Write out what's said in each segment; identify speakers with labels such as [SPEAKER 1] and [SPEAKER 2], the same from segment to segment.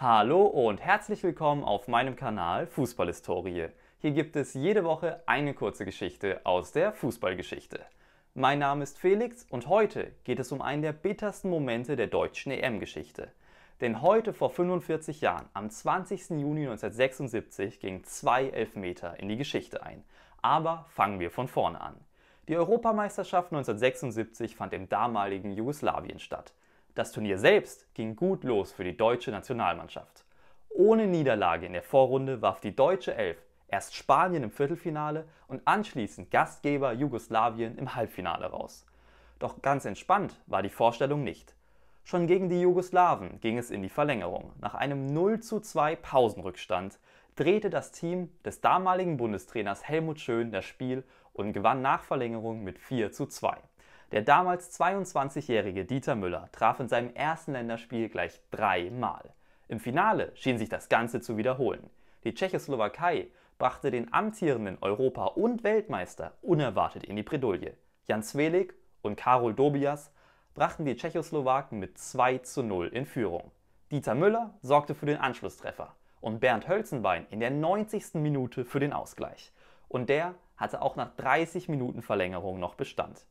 [SPEAKER 1] Hallo und herzlich willkommen auf meinem Kanal Fußballhistorie. Hier gibt es jede Woche eine kurze Geschichte aus der Fußballgeschichte. Mein Name ist Felix und heute geht es um einen der bittersten Momente der deutschen EM-Geschichte. Denn heute vor 45 Jahren, am 20. Juni 1976, gingen zwei Elfmeter in die Geschichte ein. Aber fangen wir von vorne an. Die Europameisterschaft 1976 fand im damaligen Jugoslawien statt. Das Turnier selbst ging gut los für die deutsche Nationalmannschaft. Ohne Niederlage in der Vorrunde warf die deutsche Elf erst Spanien im Viertelfinale und anschließend Gastgeber Jugoslawien im Halbfinale raus. Doch ganz entspannt war die Vorstellung nicht. Schon gegen die Jugoslawen ging es in die Verlängerung. Nach einem 0:2 Pausenrückstand drehte das Team des damaligen Bundestrainers Helmut Schön das Spiel und gewann nach Verlängerung mit 4:2. Der damals 22-jährige Dieter Müller traf in seinem ersten Länderspiel gleich dreimal. Im Finale schien sich das Ganze zu wiederholen. Die Tschechoslowakei brachte den amtierenden Europa- und Weltmeister unerwartet in die Bredouille. Jan Zwelik und Karol Dobias brachten die Tschechoslowaken mit 2 zu 0 in Führung. Dieter Müller sorgte für den Anschlusstreffer und Bernd Hölzenbein in der 90. Minute für den Ausgleich. Und der hatte auch nach 30 Minuten Verlängerung noch Bestand.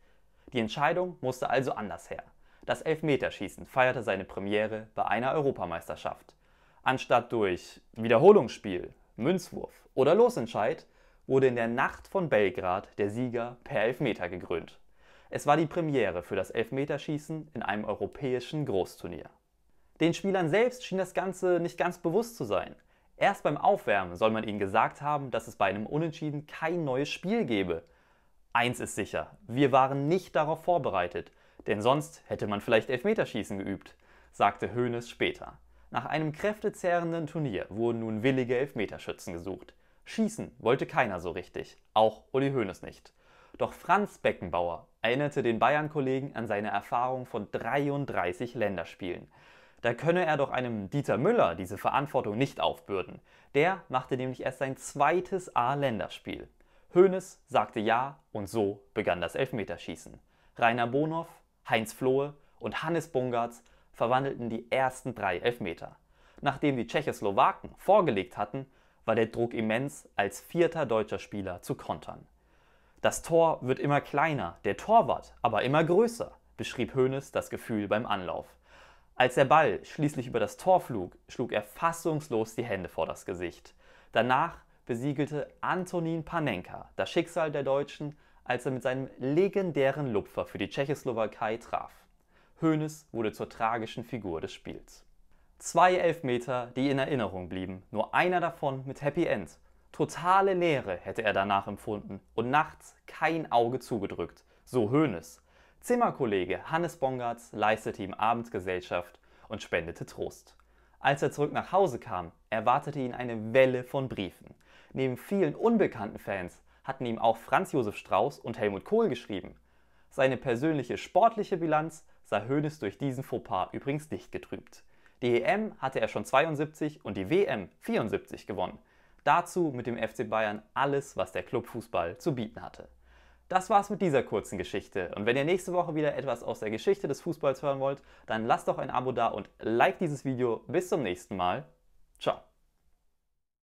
[SPEAKER 1] Die Entscheidung musste also anders her. Das Elfmeterschießen feierte seine Premiere bei einer Europameisterschaft. Anstatt durch Wiederholungsspiel, Münzwurf oder Losentscheid wurde in der Nacht von Belgrad der Sieger per Elfmeter gekrönt. Es war die Premiere für das Elfmeterschießen in einem europäischen Großturnier. Den Spielern selbst schien das Ganze nicht ganz bewusst zu sein. Erst beim Aufwärmen soll man ihnen gesagt haben, dass es bei einem Unentschieden kein neues Spiel gebe, Eins ist sicher, wir waren nicht darauf vorbereitet, denn sonst hätte man vielleicht Elfmeterschießen geübt, sagte Hoeneß später. Nach einem kräftezehrenden Turnier wurden nun willige Elfmeterschützen gesucht. Schießen wollte keiner so richtig, auch Uli Hoeneß nicht. Doch Franz Beckenbauer erinnerte den Bayern-Kollegen an seine Erfahrung von 33 Länderspielen. Da könne er doch einem Dieter Müller diese Verantwortung nicht aufbürden. Der machte nämlich erst sein zweites A-Länderspiel. Hoeneß sagte Ja und so begann das Elfmeterschießen. Rainer Bonhoff, Heinz Flohe und Hannes Bungartz verwandelten die ersten drei Elfmeter. Nachdem die Tschechoslowaken vorgelegt hatten, war der Druck immens, als vierter deutscher Spieler zu kontern. Das Tor wird immer kleiner, der Torwart aber immer größer, beschrieb Hoeneß das Gefühl beim Anlauf. Als der Ball schließlich über das Tor flog, schlug er fassungslos die Hände vor das Gesicht. Danach besiegelte Antonín Panenka das Schicksal der Deutschen, als er mit seinem legendären Lupfer für die Tschechoslowakei traf. Hoeneß wurde zur tragischen Figur des Spiels. Zwei Elfmeter, die in Erinnerung blieben, nur einer davon mit Happy End. Totale Leere hätte er danach empfunden und nachts kein Auge zugedrückt, so Hoeneß. Zimmerkollege Hannes Bongartz leistete ihm Abendgesellschaft und spendete Trost. Als er zurück nach Hause kam, erwartete ihn eine Welle von Briefen. Neben vielen unbekannten Fans hatten ihm auch Franz Josef Strauß und Helmut Kohl geschrieben. Seine persönliche sportliche Bilanz sah Hoeneß durch diesen Fauxpas übrigens nicht getrübt. Die EM hatte er schon 72 und die WM 74 gewonnen. Dazu mit dem FC Bayern alles, was der Clubfußball zu bieten hatte. Das war's mit dieser kurzen Geschichte. Und wenn ihr nächste Woche wieder etwas aus der Geschichte des Fußballs hören wollt, dann lasst doch ein Abo da und like dieses Video. Bis zum nächsten Mal. Ciao.